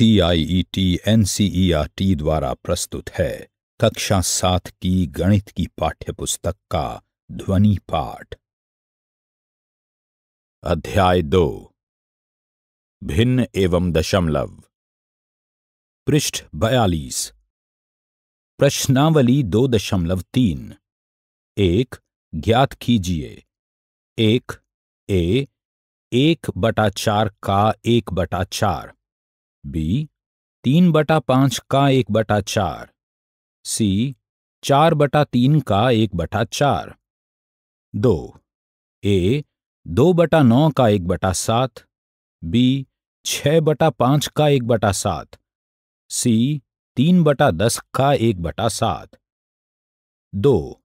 N R T द्वारा प्रस्तुत है कक्षा सात की गणित की पाठ्य पुस्तक का ध्वनि पाठ अध्याय दो भिन्न एवं दशमलव पृष्ठ बयालीस प्रश्नावली दो दशमलव तीन एक ज्ञात कीजिए एक ए एक बटा चार का एक बटा चार बी तीन बटा पांच का एक बटा चार सी चार बटा तीन का एक बटा चार दो ए दो बटा नौ का एक बटा सात बी छ बटा पांच का एक बटा सात सी तीन बटा दस का एक बटा सात दो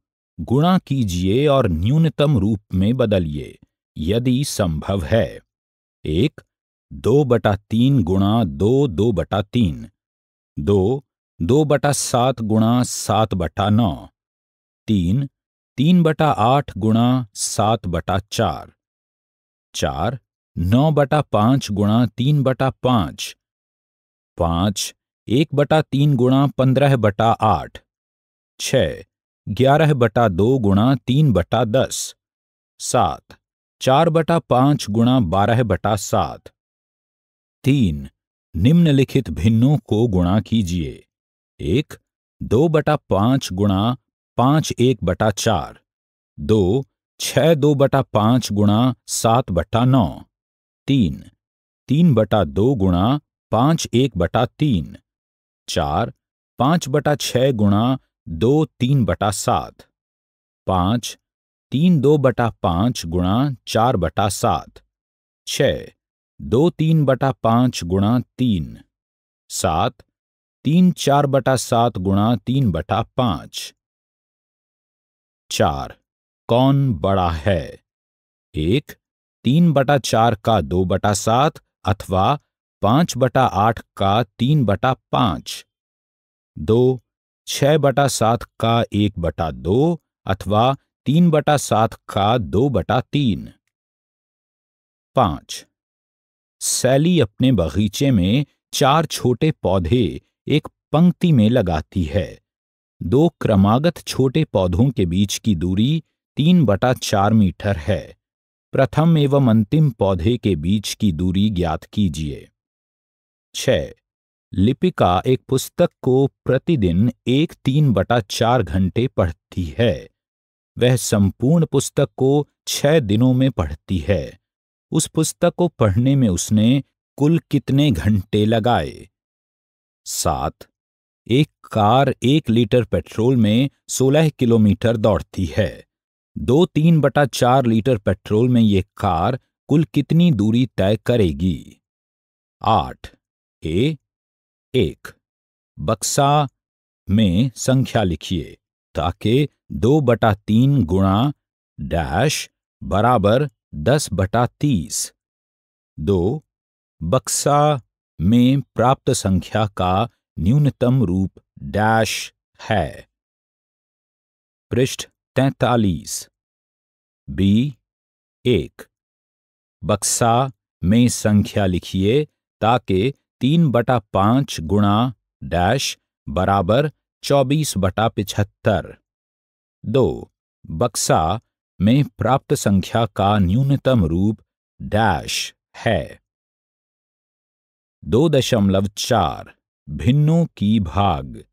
गुणा कीजिए और न्यूनतम रूप में बदलिए यदि संभव है एक दो बटा तीन गुणा दो दो बटा तीन दो दो बटा सात गुणा सात बटा नौ तीन तीन बटा आठ गुणा सात बटा चार चार नौ बटा पांच गुणा तीन बटा पांच पांच एक बटा तीन गुणा पंद्रह बटा आठ छ ग्यारह बटा दो गुणा तीन बटा दस सात चार बटा पांच गुणा बारह बटा सात तीन निम्नलिखित भिन्नों को गुणा कीजिए एक दो बटा पांच गुणा पांच एक बटा चार दो छ दो बटा पांच गुणा सात बटा नौ तीन तीन बटा दो गुणा पांच एक बटा तीन चार पांच बटा छ गुणा दो तीन बटा सात पाँच तीन दो बटा पाँच गुणा चार बटा सात छ दो तीन बटा पांच गुणा तीन सात तीन चार बटा सात गुणा तीन बटा पांच चार कौन बड़ा है एक तीन बटा चार का दो बटा सात अथवा पांच बटा आठ का तीन बटा पांच दो छः बटा सात का एक बटा दो अथवा तीन बटा सात का दो बटा तीन पांच सैली अपने बगीचे में चार छोटे पौधे एक पंक्ति में लगाती है दो क्रमागत छोटे पौधों के बीच की दूरी तीन बटा चार मीटर है प्रथम एवं अंतिम पौधे के बीच की दूरी ज्ञात कीजिए छ लिपिका एक पुस्तक को प्रतिदिन एक तीन बटा चार घंटे पढ़ती है वह संपूर्ण पुस्तक को छह दिनों में पढ़ती है उस पुस्तक को पढ़ने में उसने कुल कितने घंटे लगाए सात एक कार एक लीटर पेट्रोल में सोलह किलोमीटर दौड़ती है दो तीन बटा चार लीटर पेट्रोल में ये कार कुल कितनी दूरी तय करेगी आठ ए एक बक्सा में संख्या लिखिए ताकि दो बटा तीन गुणा डैश बराबर दस बटा तीस दो बक्सा में प्राप्त संख्या का न्यूनतम रूप डैश है पृष्ठ तैतालीस बी एक बक्सा में संख्या लिखिए ताकि तीन बटा पांच गुणा डैश बराबर चौबीस बटा पिछहत्तर दो बक्सा में प्राप्त संख्या का न्यूनतम रूप डैश है दो दशमलव चार भिन्नों की भाग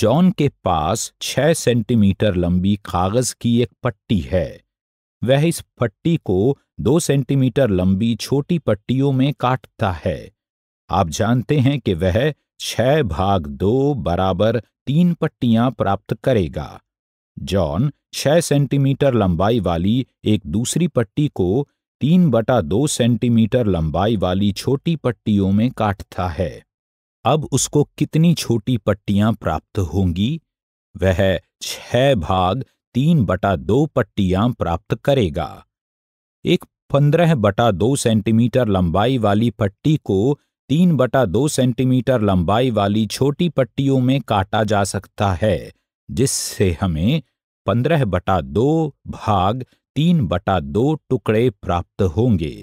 जॉन के पास छह सेंटीमीटर लंबी कागज की एक पट्टी है वह इस पट्टी को दो सेंटीमीटर लंबी छोटी पट्टियों में काटता है आप जानते हैं कि वह छह भाग दो बराबर तीन पट्टियां प्राप्त करेगा जॉन छह सेंटीमीटर लंबाई वाली एक दूसरी पट्टी को तीन बटा दो सेंटीमीटर लंबाई वाली छोटी पट्टियों में काटता है अब उसको कितनी छोटी पट्टियां प्राप्त होंगी वह छह भाग तीन बटा दो पट्टियां प्राप्त करेगा एक पंद्रह बटा दो सेंटीमीटर लंबाई वाली पट्टी को तीन बटा दो सेंटीमीटर लंबाई वाली छोटी पट्टियों में काटा जा सकता है जिससे हमें पंद्रह बटा दो भाग तीन बटा दो टुकड़े प्राप्त होंगे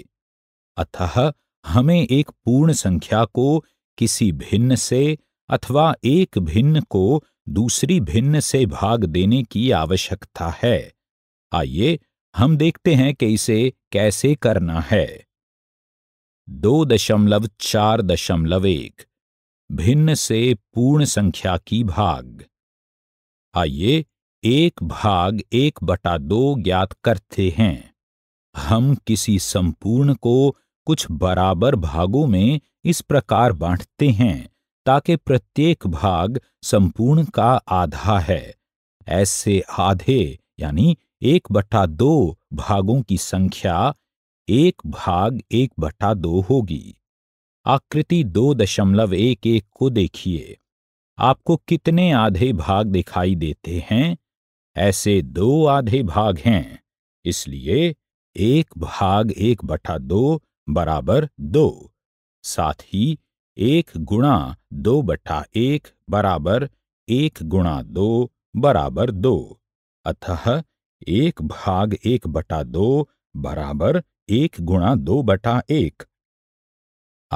अतः हमें एक पूर्ण संख्या को किसी भिन्न से अथवा एक भिन्न को दूसरी भिन्न से भाग देने की आवश्यकता है आइए हम देखते हैं कि इसे कैसे करना है दो दशमलव चार दशमलव एक भिन्न से पूर्ण संख्या की भाग आइए एक भाग एक बटा दो ज्ञात करते हैं हम किसी संपूर्ण को कुछ बराबर भागों में इस प्रकार बांटते हैं ताकि प्रत्येक भाग संपूर्ण का आधा है ऐसे आधे यानी एक बटा दो भागों की संख्या एक भाग एक बटा दो होगी आकृति दो दशमलव एक एक को देखिए आपको कितने आधे भाग दिखाई देते हैं ऐसे दो आधे भाग हैं इसलिए एक भाग एक बटा दो बराबर दो साथ ही एक गुणा दो बटा एक बराबर एक गुणा दो बराबर दो अतः एक भाग एक बटा दो बराबर एक गुणा दो बटा एक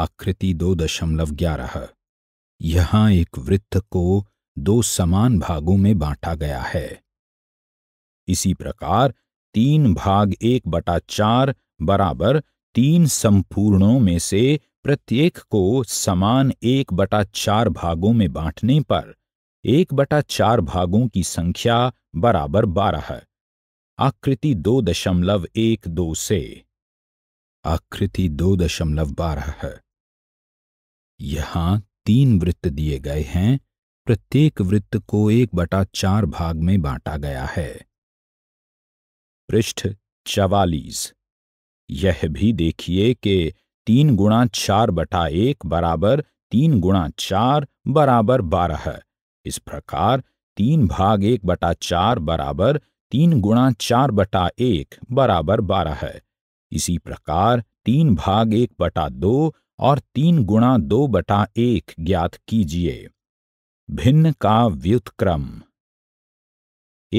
आकृति दो दशमलव ग्यारह यहाँ एक वृत्त को दो समान भागों में बांटा गया है इसी प्रकार तीन भाग एक बटा चार बराबर तीन संपूर्णों में से प्रत्येक को समान एक बटा चार भागों में बांटने पर एक बटा चार भागों की संख्या बराबर बारह आकृति दो दशमलव एक दो से आकृति दो दशमलव बारह यहां तीन वृत्त दिए गए हैं प्रत्येक वृत्त को एक बटा चार भाग में बांटा गया है पृष्ठ चवालीस यह भी देखिए कि तीन गुणा चार बटा एक बराबर तीन गुणा चार बराबर बारह इस प्रकार तीन भाग एक बटा चार बराबर तीन गुणा चार बटा एक बराबर बारह इसी प्रकार तीन भाग एक बटा दो और तीन गुणा दो बटा एक ज्ञात कीजिए भिन्न का व्युतक्रम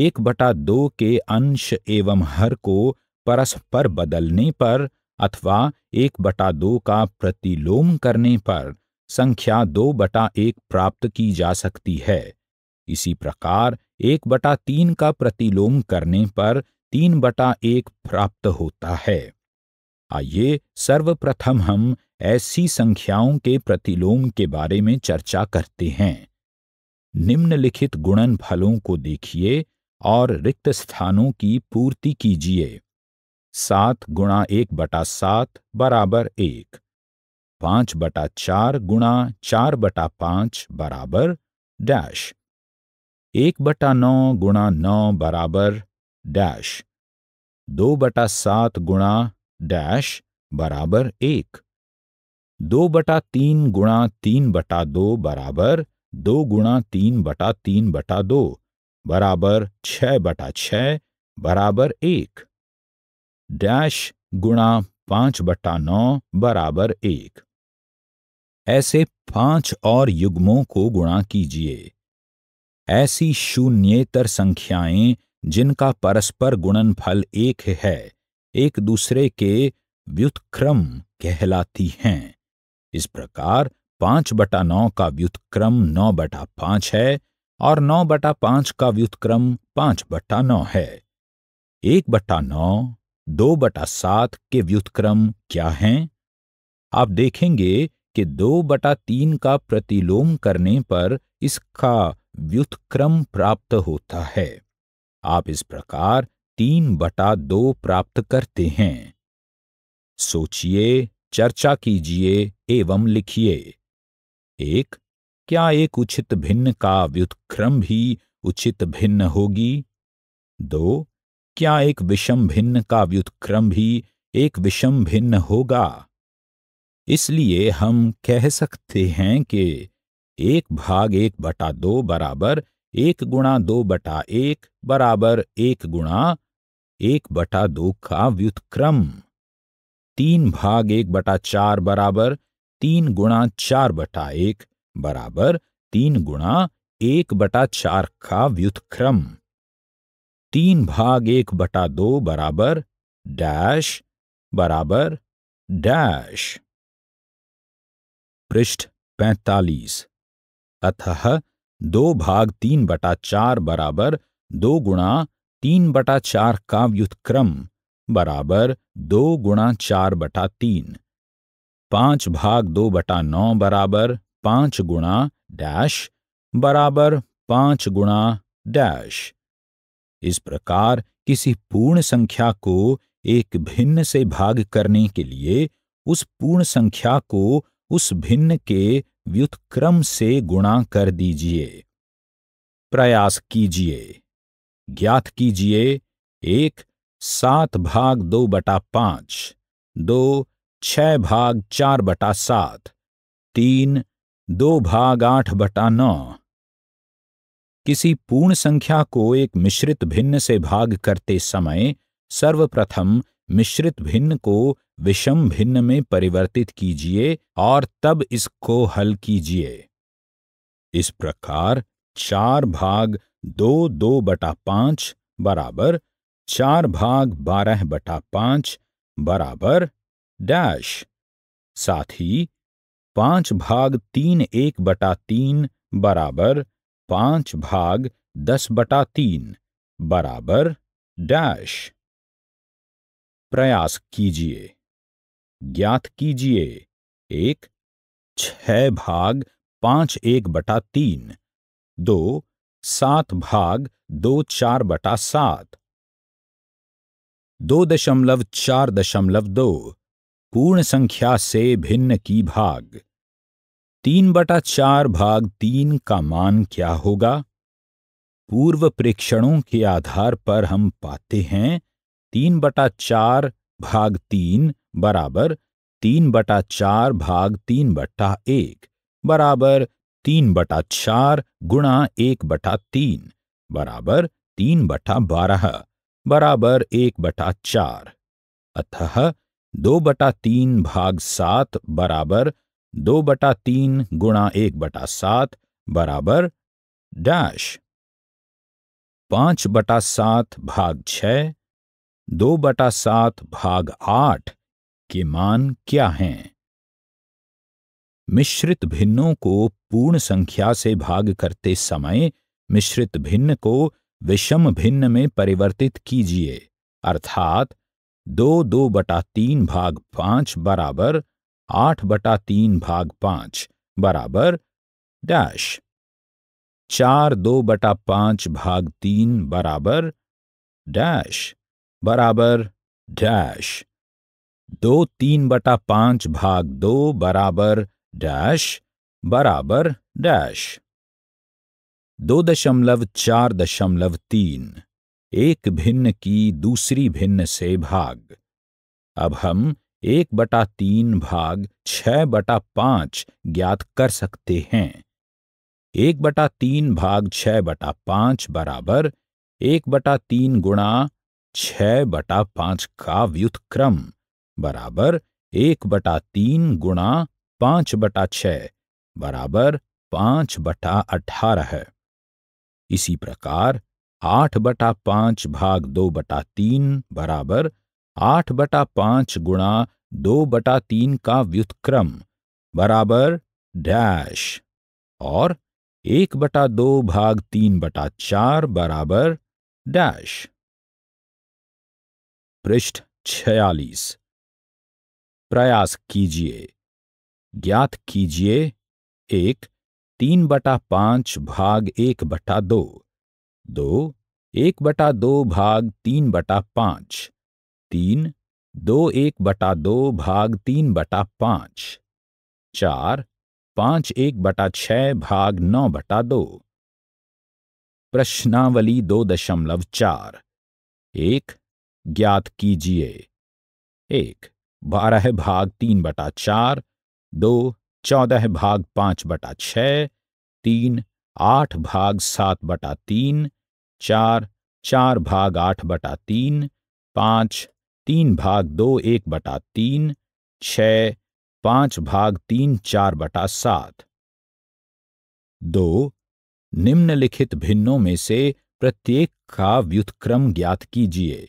एक बटा दो के अंश एवं हर को परस्पर बदलने पर अथवा एक बटा दो का प्रतिलोम करने पर संख्या दो बटा एक प्राप्त की जा सकती है इसी प्रकार एक बटा तीन का प्रतिलोम करने पर तीन बटा एक प्राप्त होता है आइए सर्वप्रथम हम ऐसी संख्याओं के प्रतिलोम के बारे में चर्चा करते हैं निम्नलिखित गुणन फलों को देखिए और रिक्त स्थानों की पूर्ति कीजिए सात गुणा एक बटा सात बराबर एक पांच बटा चार गुणा चार बटा पांच बराबर डैश एक बटा नौ गुणा नौ बराबर डैश दो बटा सात गुणा डैश बराबर एक दो बटा तीन गुणा तीन बटा दो बराबर दो गुणा तीन बटा तीन बटा दो बराबर छ बटा छ बराबर एक डैश गुणा पांच बटा नौ बराबर एक ऐसे पांच और युग्मों को गुणा कीजिए ऐसी शून्येतर संख्याएं जिनका परस्पर गुणनफल एक है एक दूसरे के व्युतक्रम कहलाती हैं इस प्रकार पांच बटा नौ का व्युतक्रम नौ बटा पांच है और नौ बटा पांच का व्युतक्रम पांच बटा नौ है एक बटा नौ दो बटा सात के व्युतक्रम क्या हैं आप देखेंगे कि दो बटा तीन का प्रतिलोम करने पर इसका व्युतक्रम प्राप्त होता है आप इस प्रकार तीन बटा दो प्राप्त करते हैं सोचिए चर्चा कीजिए एवं लिखिए एक क्या एक उचित भिन्न का व्युत्क्रम भी उचित भिन्न होगी दो क्या एक विषम भिन्न का व्युत्क्रम भी एक विषम भिन्न होगा इसलिए हम कह सकते हैं कि एक भाग एक बटा दो बराबर एक गुणा दो बटा एक बराबर एक गुणा एक बटा दो का व्युतक्रम तीन भाग एक बटा चार बराबर तीन गुणा चार बटा एक बराबर तीन गुणा एक बटा चार का व्युतक्रम तीन भाग एक बटा दो बराबर डैश बराबर डैश पृष्ठ पैतालीस अतः दो भाग तीन बटा चार बराबर दो गुणा तीन बटा चार का व्युत्क्रम बराबर दो गुणा चार बटा तीन पांच भाग दो बटा नौ बराबर पांच गुणा डैश बराबर पांच गुणा डैश इस प्रकार किसी पूर्ण संख्या को एक भिन्न से भाग करने के लिए उस पूर्ण संख्या को उस भिन्न के व्युत्क्रम से गुणा कर दीजिए प्रयास कीजिए ज्ञात कीजिए एक सात भाग दो बटा पांच दो छह भाग चार बटा सात तीन दो भाग आठ बटा नौ किसी पूर्ण संख्या को एक मिश्रित भिन्न से भाग करते समय सर्वप्रथम मिश्रित भिन्न को विषम भिन्न में परिवर्तित कीजिए और तब इसको हल कीजिए इस प्रकार चार भाग दो दो बटा पांच बराबर चार भाग बारह बटा पांच बराबर डैश साथ ही पांच भाग तीन एक बटा तीन बराबर पांच भाग दस बटा तीन बराबर डैश प्रयास कीजिए ज्ञात कीजिए एक छह भाग पांच एक बटा तीन दो सात भाग दो चार बटा सात दो दशमलव चार दशमलव दो पूर्ण संख्या से भिन्न की भाग तीन बटा चार भाग तीन का मान क्या होगा पूर्व प्रेक्षणों के आधार पर हम पाते हैं तीन बटा चार भाग तीन बराबर तीन बटा चार भाग तीन बटा एक बराबर तीन बटा चार गुणा एक बटा तीन बराबर तीन बटा बारह बराबर एक बटा चार अतः दो बटा तीन भाग सात बराबर दो बटा तीन गुणा एक बटा सात बराबर डैश पांच बटा सात भाग छ दो बटा सात भाग आठ के मान क्या हैं मिश्रित भिन्नों को पूर्ण संख्या से भाग करते समय मिश्रित भिन्न को विषम भिन्न में परिवर्तित कीजिए अर्थात दो दो बटा तीन भाग पांच बराबर आठ बटा तीन भाग पांच बराबर डैश चार दो बटा पांच भाग तीन बराबर डैश बराबर डैश दो तीन बटा पांच भाग दो बराबर डैश बराबर डैश दो दशमलव चार दशमलव तीन एक भिन्न की दूसरी भिन्न से भाग अब हम एक बटा तीन भाग छह बटा पांच ज्ञात कर सकते हैं एक बटा तीन भाग छह बटा पांच बराबर एक बटा तीन गुणा छह बटा पांच का व्युत्क्रम बराबर एक बटा तीन गुणा पांच बटा छ बराबर पांच बटा अठारह है इसी प्रकार आठ बटा पांच भाग दो बटा तीन बराबर आठ बटा पांच गुणा दो बटा तीन का व्युतक्रम बराबर डैश और एक बटा दो भाग तीन बटा चार बराबर डैश पृष्ठ छियालीस प्रयास कीजिए ज्ञात कीजिए एक तीन बटा पांच भाग एक बटा दो दो एक बटा दो भाग तीन बटा पांच तीन दो एक बटा दो भाग तीन बटा पांच चार पांच एक बटा छह भाग नौ बटा दो प्रश्नावली दो दशमलव चार एक ज्ञात कीजिए एक बारह भाग तीन बटा चार दो चौदह भाग पांच बटा छ तीन आठ भाग सात बटा तीन चार चार भाग आठ बटा तीन पांच तीन भाग दो एक बटा तीन छ पांच भाग तीन चार बटा सात दो निम्नलिखित भिन्नों में से प्रत्येक का व्युत्क्रम ज्ञात कीजिए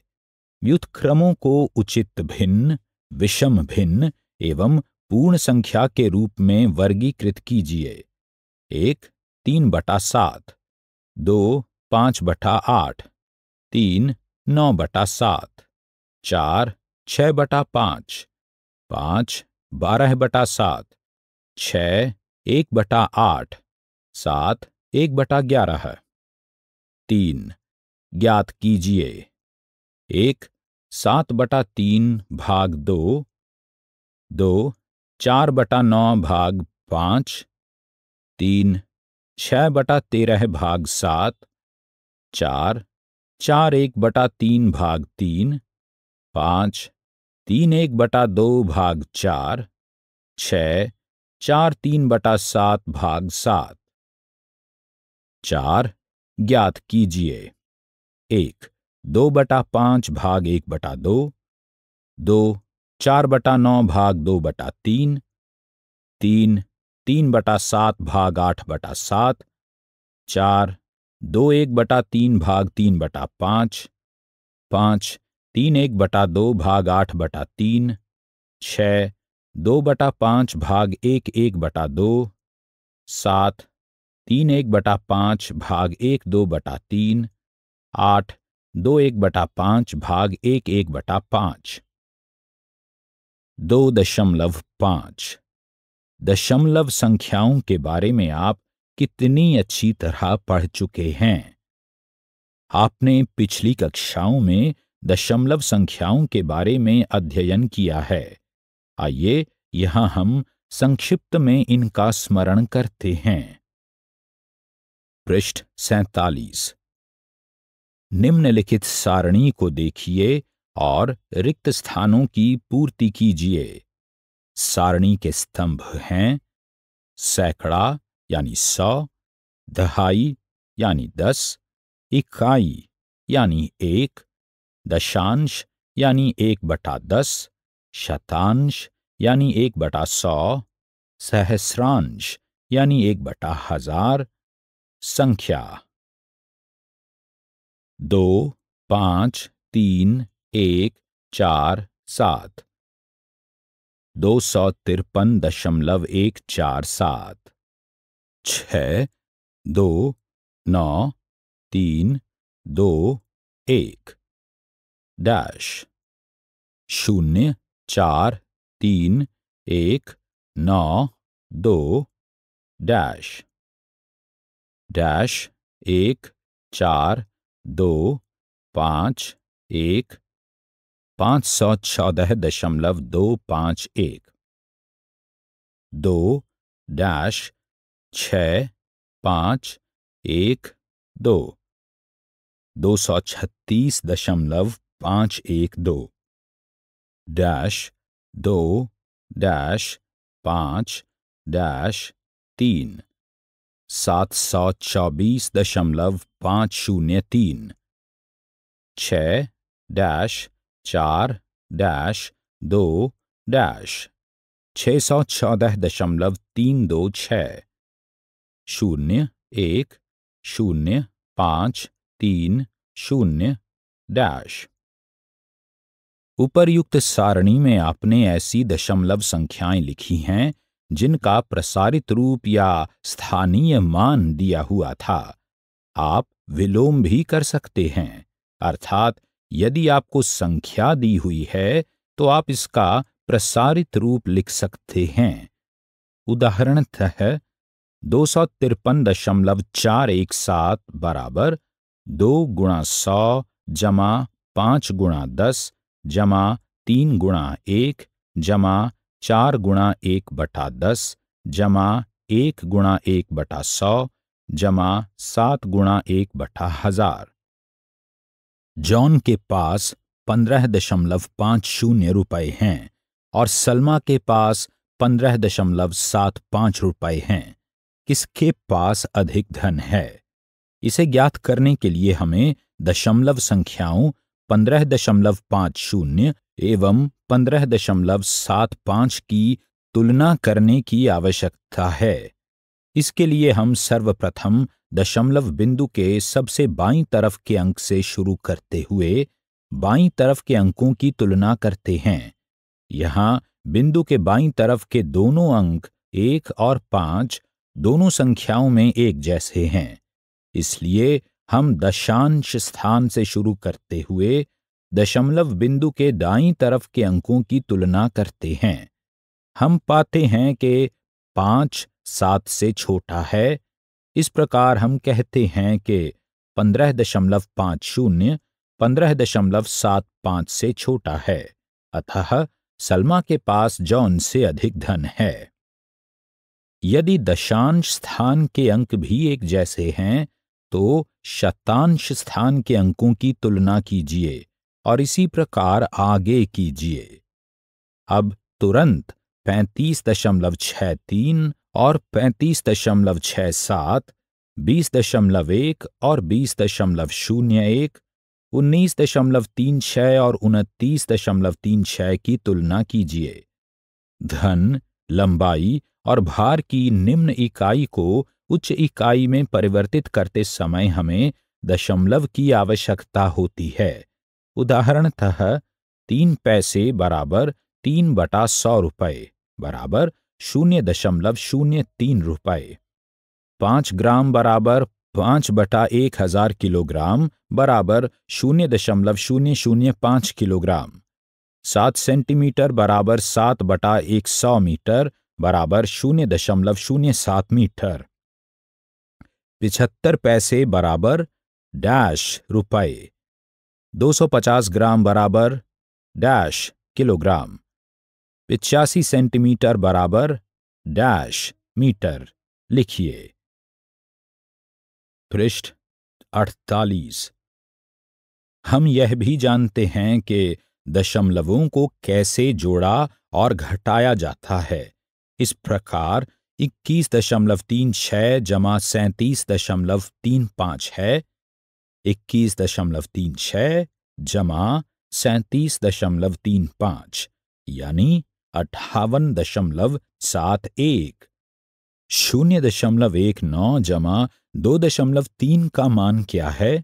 व्युत्क्रमों को उचित भिन्न विषम भिन्न एवं पूर्ण संख्या के रूप में वर्गीकृत कीजिए एक तीन बटा सात दो पांच बटा आठ तीन नौ बटा सात चार छह बटा पांच पांच बारह बटा सात छ एक बटा आठ सात एक बटा ग्यारह तीन ज्ञात कीजिए एक सात बटा तीन भाग दो दो चार बटा नौ भाग पाँच तीन छः बटा तेरह भाग सात चार चार एक बटा तीन भाग तीन पाँच तीन एक बटा दो भाग चार छ चार तीन बटा सात भाग सात चार ज्ञात कीजिए एक दो बटा पाँच भाग एक बटा दो दो चार बटा नौ भाग दो बटा तीन तीन तीन बटा सात भाग आठ बटा सात चार दो एक बटा तीन भाग तीन बटा पाँच पाँच तीन एक बटा दो भाग आठ बटा तीन छ दो बटा पाँच भाग एक एक बटा दो सात तीन एक बटा पाँच भाग एक दो बटा तीन आठ दो एक बटा पाँच भाग एक एक बटा पाँच दो दशमलव पांच दशमलव संख्याओं के बारे में आप कितनी अच्छी तरह पढ़ चुके हैं आपने पिछली कक्षाओं में दशमलव संख्याओं के बारे में अध्ययन किया है आइए यहां हम संक्षिप्त में इनका स्मरण करते हैं पृष्ठ सैतालीस निम्नलिखित सारणी को देखिए और रिक्त स्थानों की पूर्ति कीजिए सारणी के स्तंभ हैं सैकड़ा यानी सौ दहाई यानी दस इकाई यानी एक दशांश यानी एक बटा दस शतांश यानी एक बटा सौ सहस्रांश यानी एक बटा हजार संख्या दो पांच तीन एक चार सात दो सौ तिरपन दशमलव एक चार सात छ दो नौ तीन दो एक डैश शून्य चार तीन एक नौ दो डैश डैश एक चार दो पाँच एक पाँच सौ चौदह दशमलव दो पाँच एक दो डैश छ पाँच एक दो दो सौ छत्तीस दशमलव पाँच एक दो डैश दो डैश पाँच डैश तीन सात सौ चौबीस दशमलव पाँच शून्य तीन छ डैश चार डैश दो डैश छ सौ चौदह दशमलव तीन दो छः शून्य एक शून्य पांच तीन शून्य डैश उपरयुक्त सारणी में आपने ऐसी दशमलव संख्याएं लिखी हैं जिनका प्रसारित रूप या स्थानीय मान दिया हुआ था आप विलोम भी कर सकते हैं अर्थात यदि आपको संख्या दी हुई है तो आप इसका प्रसारित रूप लिख सकते हैं उदाहरणतः दो सौ तिरपन दशमलव चार एक सात बराबर दो गुणा सौ जमा पांच गुणा दस जमा तीन गुणा एक जमा चार गुणा एक बटा दस जमा एक गुणा एक बटा सौ जमा सात गुणा एक बटा हजार जॉन के पास पंद्रह दशमलव पाँच शून्य रुपये हैं और सलमा के पास पंद्रह दशमलव सात पाँच रुपये हैं किसके पास अधिक धन है इसे ज्ञात करने के लिए हमें दशमलव संख्याओं पंद्रह दशमलव पाँच शून्य एवं पंद्रह दशमलव सात पाँच की तुलना करने की आवश्यकता है इसके लिए हम सर्वप्रथम दशमलव बिंदु के सबसे बाईं तरफ के अंक से शुरू करते हुए बाईं तरफ के अंकों की तुलना करते हैं यहाँ बिंदु के बाईं तरफ के दोनों अंक एक और पांच दोनों संख्याओं में एक जैसे हैं इसलिए हम दशांश स्थान से शुरू करते हुए दशमलव बिंदु के दाईं तरफ के अंकों की तुलना करते हैं हम पाते हैं कि पांच सात से छोटा है इस प्रकार हम कहते हैं कि पंद्रह दशमलव पाँच शून्य पंद्रह दशमलव सात पाँच से छोटा है अतः सलमा के पास जॉन से अधिक धन है यदि दशांश स्थान के अंक भी एक जैसे हैं तो शतांश स्थान के अंकों की तुलना कीजिए और इसी प्रकार आगे कीजिए अब तुरंत पैंतीस दशमलव छह तीन और पैंतीस दशमलव छह सात बीस दशमलव एक और बीस दशमलव शून्य एक उन्नीस दशमलव तीन छह और उनतीस दशमलव तीन छह की तुलना कीजिए धन लंबाई और भार की निम्न इकाई को उच्च इकाई में परिवर्तित करते समय हमें दशमलव की आवश्यकता होती है उदाहरणतः तीन पैसे बराबर तीन बटा सौ रुपये बराबर शून्य दशमलव शून्य तीन रुपए पांच ग्राम बराबर पांच बटा एक हजार किलोग्राम बराबर शून्य दशमलव शून्य शून्य पांच किलोग्राम सात सेंटीमीटर बराबर सात बटा एक सौ मीटर बराबर शून्य दशमलव शून्य सात मीटर पिछहत्तर पैसे बराबर डैश रुपए दो सौ पचास ग्राम बराबर डैश किलोग्राम पिचासी सेंटीमीटर बराबर डैश मीटर लिखिए पृष्ठ अड़तालीस हम यह भी जानते हैं कि दशमलवों को कैसे जोड़ा और घटाया जाता है इस प्रकार इक्कीस दशमलव तीन छः जमा सैंतीस दशमलव तीन पाँच है इक्कीस दशमलव तीन छः जमा सैंतीस दशमलव तीन पाँच यानी अट्ठावन दशमलव सात एक शून्य दशमलव एक नौ जमा दो दशमलव तीन का मान क्या है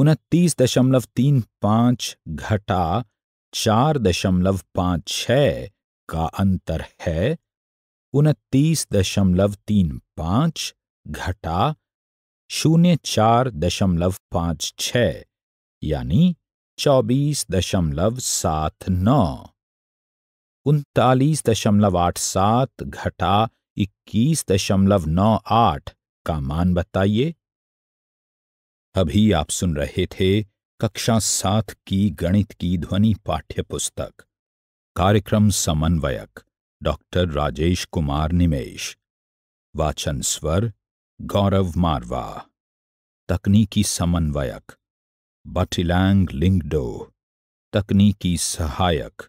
उनतीस दशमलव तीन पांच घटा चार दशमलव पांच छ का अंतर है उनतीस दशमलव तीन पांच घटा शून्य चार दशमलव पांच छ यानी चौबीस दशमलव सात नौ उनतालीस दशमलव आठ सात घटा इक्कीस दशमलव नौ आठ का मान बताइए अभी आप सुन रहे थे कक्षा सात की गणित की ध्वनि पाठ्य पुस्तक कार्यक्रम समन्वयक डॉक्टर राजेश कुमार निमेश वाचन स्वर गौरव मारवा तकनीकी समन्वयक बटिलैंग लिंगडो तकनीकी सहायक